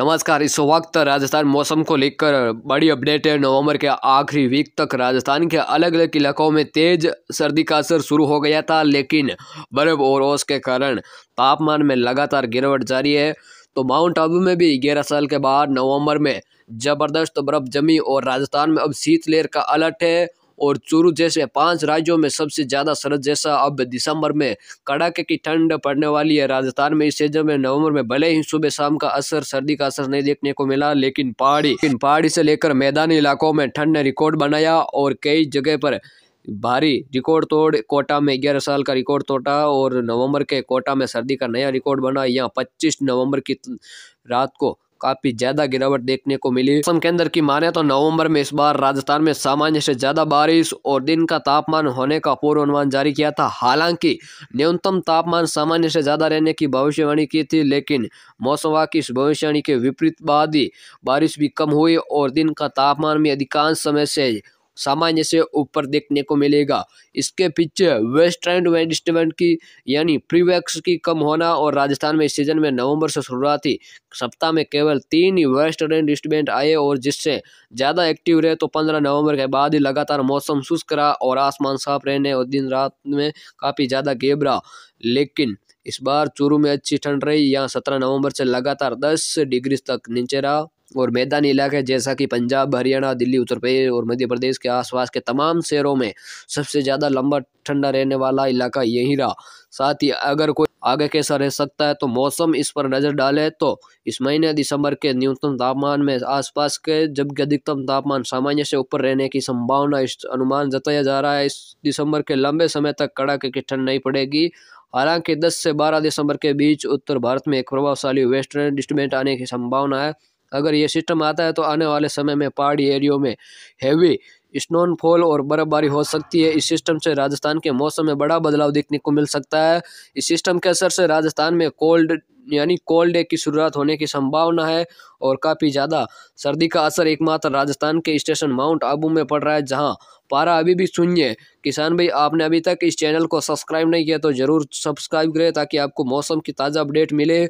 नमस्कार इस वक्त राजस्थान मौसम को लेकर बड़ी अपडेट है नवंबर के आखिरी वीक तक राजस्थान के अलग अलग इलाकों में तेज सर्दी का असर शुरू हो गया था लेकिन बर्फ और ओस के कारण तापमान में लगातार गिरावट जारी है तो माउंट आबू में भी ग्यारह साल के बाद नवंबर में जबरदस्त बर्फ जमी और राजस्थान में अब शीतलहर का अलर्ट है और चूरू जैसे पांच राज्यों में सबसे ज़्यादा शरद जैसा अब दिसंबर में कड़ाके की ठंड पड़ने वाली है राजस्थान में इस सीजन में नवंबर में भले ही सुबह शाम का असर सर्दी का असर नहीं देखने को मिला लेकिन पहाड़ी लेकिन पहाड़ी से लेकर मैदानी इलाकों में ठंड ने रिकॉर्ड बनाया और कई जगह पर भारी रिकॉर्ड तोड़ कोटा में ग्यारह साल का रिकॉर्ड तोड़ा और नवंबर के कोटा में सर्दी का नया रिकॉर्ड बना यहाँ 25 नवंबर की रात को काफी ज्यादा गिरावट देखने को मिली मौसम केंद्र की माने तो नवम्बर में इस बार राजस्थान में सामान्य से ज्यादा बारिश और दिन का तापमान होने का पूर्वानुमान जारी किया था हालांकि न्यूनतम तापमान सामान्य से ज्यादा रहने की भविष्यवाणी की थी लेकिन मौसम की इस भविष्यवाणी के विपरीत बाद ही बारिश भी कम हुई और दिन का तापमान भी अधिकांश समय से सामान्य से ऊपर देखने को मिलेगा इसके पीछे वेस्ट एंड वेस्टमेंट की यानी प्रीवैक्स की कम होना और राजस्थान में इस सीजन में नवंबर से शुरुआती सप्ताह में केवल तीन ही वेस्ट एंड ईस्टबेंट आए और जिससे ज़्यादा एक्टिव रहे तो पंद्रह नवंबर के बाद ही लगातार मौसम शुष्क रहा और आसमान साफ रहने और दिन रात में काफ़ी ज़्यादा गेब रहा लेकिन इस बार चूरू में अच्छी ठंड रही यहाँ सत्रह नवंबर से लगातार दस डिग्री तक नीचे रहा और मैदानी इलाके जैसा कि पंजाब हरियाणा दिल्ली उत्तर प्रदेश और मध्य प्रदेश के आसपास के तमाम शहरों में सबसे ज़्यादा लंबा ठंडा रहने वाला इलाका यही रहा साथ ही अगर कोई आगे कैसा रह सकता है तो मौसम इस पर नज़र डाले तो इस महीने दिसंबर के न्यूनतम तापमान में आसपास के जबकि अधिकतम तापमान सामान्य से ऊपर रहने की संभावना इस अनुमान जताया जा रहा है इस दिसंबर के लंबे समय तक कड़ाके की ठंड नहीं पड़ेगी हालांकि 10 से 12 दिसंबर के बीच उत्तर भारत में एक प्रभावशाली वेस्टर्न डिस्टर्बेंट आने की संभावना है अगर ये सिस्टम आता है तो आने वाले समय में पहाड़ी एरियो में हैवी स्नोनफॉल और बर्फबारी हो सकती है इस सिस्टम से राजस्थान के मौसम में बड़ा बदलाव देखने को मिल सकता है इस सिस्टम के असर से राजस्थान में कोल्ड यानी कोल्ड डे की शुरुआत होने की संभावना है और काफ़ी ज़्यादा सर्दी का असर एकमात्र राजस्थान के स्टेशन माउंट आबू में पड़ रहा है जहां पारा अभी भी शून्य किसान भाई आपने अभी तक इस चैनल को सब्सक्राइब नहीं किया तो ज़रूर सब्सक्राइब करें ताकि आपको मौसम की ताज़ा अपडेट मिले